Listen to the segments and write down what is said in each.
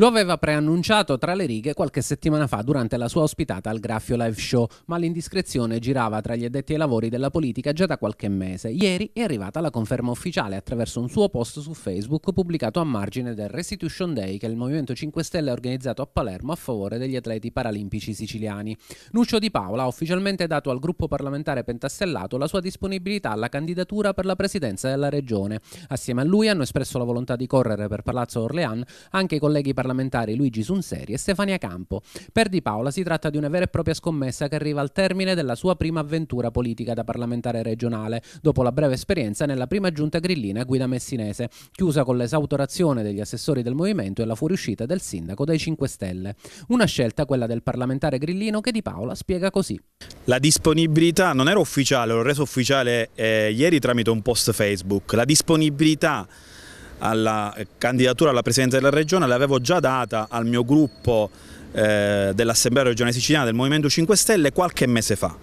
Lo aveva preannunciato tra le righe qualche settimana fa durante la sua ospitata al Graffio Live Show, ma l'indiscrezione girava tra gli addetti ai lavori della politica già da qualche mese. Ieri è arrivata la conferma ufficiale attraverso un suo post su Facebook pubblicato a margine del Restitution Day che il Movimento 5 Stelle ha organizzato a Palermo a favore degli atleti paralimpici siciliani. Nuccio Di Paola ha ufficialmente dato al gruppo parlamentare pentastellato la sua disponibilità alla candidatura per la presidenza della regione. Assieme a lui hanno espresso la volontà di correre per Palazzo Orleans anche i colleghi parlamentari parlamentari Luigi Sunseri e Stefania Campo. Per Di Paola si tratta di una vera e propria scommessa che arriva al termine della sua prima avventura politica da parlamentare regionale, dopo la breve esperienza nella prima giunta grillina a guida messinese, chiusa con l'esautorazione degli assessori del movimento e la fuoriuscita del sindaco dai 5 Stelle. Una scelta, quella del parlamentare grillino, che Di Paola spiega così. La disponibilità non era ufficiale, l'ho reso ufficiale eh, ieri tramite un post Facebook. La disponibilità alla eh, candidatura alla presidenza della regione l'avevo già data al mio gruppo eh, dell'Assemblea regionale siciliana del Movimento 5 Stelle qualche mese fa.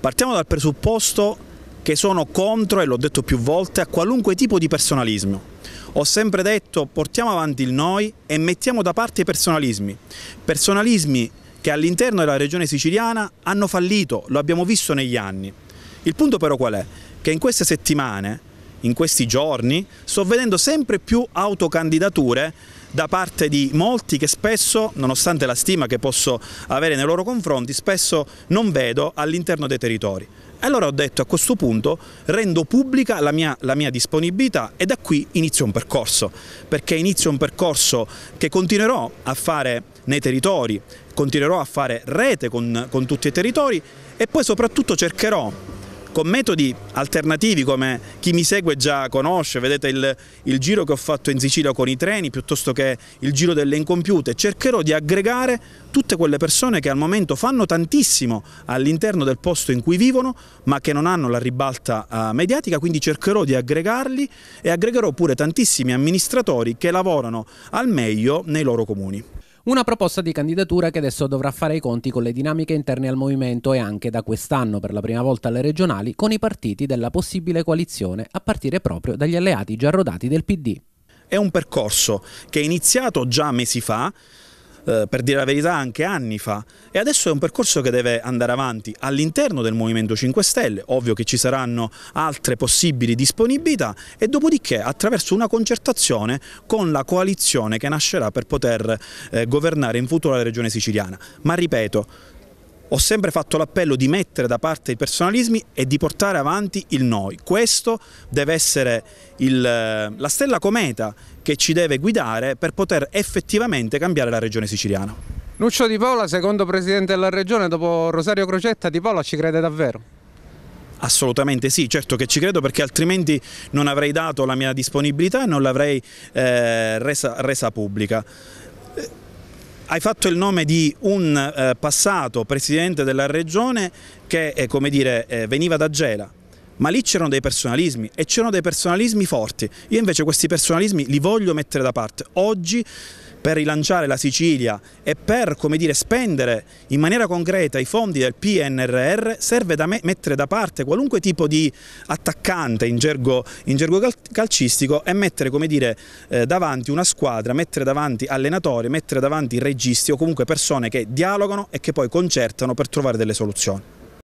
Partiamo dal presupposto che sono contro, e l'ho detto più volte, a qualunque tipo di personalismo. Ho sempre detto portiamo avanti il noi e mettiamo da parte i personalismi. Personalismi che all'interno della regione siciliana hanno fallito, lo abbiamo visto negli anni. Il punto però qual è? Che in queste settimane in questi giorni sto vedendo sempre più autocandidature da parte di molti che spesso, nonostante la stima che posso avere nei loro confronti, spesso non vedo all'interno dei territori. Allora ho detto a questo punto rendo pubblica la mia, la mia, disponibilità e da qui inizio un percorso, perché inizio un percorso che continuerò a fare nei territori, continuerò a fare rete con, con tutti i territori e poi soprattutto cercherò con metodi alternativi come chi mi segue già conosce, vedete il, il giro che ho fatto in Sicilia con i treni piuttosto che il giro delle incompiute, cercherò di aggregare tutte quelle persone che al momento fanno tantissimo all'interno del posto in cui vivono ma che non hanno la ribalta eh, mediatica, quindi cercherò di aggregarli e aggregherò pure tantissimi amministratori che lavorano al meglio nei loro comuni. Una proposta di candidatura che adesso dovrà fare i conti con le dinamiche interne al movimento e anche da quest'anno, per la prima volta alle regionali, con i partiti della possibile coalizione, a partire proprio dagli alleati già rodati del PD. È un percorso che è iniziato già mesi fa, eh, per dire la verità anche anni fa e adesso è un percorso che deve andare avanti all'interno del Movimento 5 Stelle, ovvio che ci saranno altre possibili disponibilità e dopodiché attraverso una concertazione con la coalizione che nascerà per poter eh, governare in futuro la regione siciliana. Ma ripeto, ho sempre fatto l'appello di mettere da parte i personalismi e di portare avanti il noi. Questo deve essere il, la stella cometa che ci deve guidare per poter effettivamente cambiare la regione siciliana. Nuccio Di Paola, secondo presidente della regione, dopo Rosario Crocetta, Di Paola ci crede davvero? Assolutamente sì, certo che ci credo perché altrimenti non avrei dato la mia disponibilità e non l'avrei eh, resa, resa pubblica hai fatto il nome di un eh, passato presidente della regione che eh, dire, eh, veniva da Gela, ma lì c'erano dei personalismi e c'erano dei personalismi forti. Io invece questi personalismi li voglio mettere da parte. Oggi per rilanciare la Sicilia e per dire, spendere in maniera concreta i fondi del PNRR serve da me mettere da parte qualunque tipo di attaccante in gergo, in gergo calcistico e mettere dire, eh, davanti una squadra, mettere davanti allenatori, mettere davanti registi o comunque persone che dialogano e che poi concertano per trovare delle soluzioni.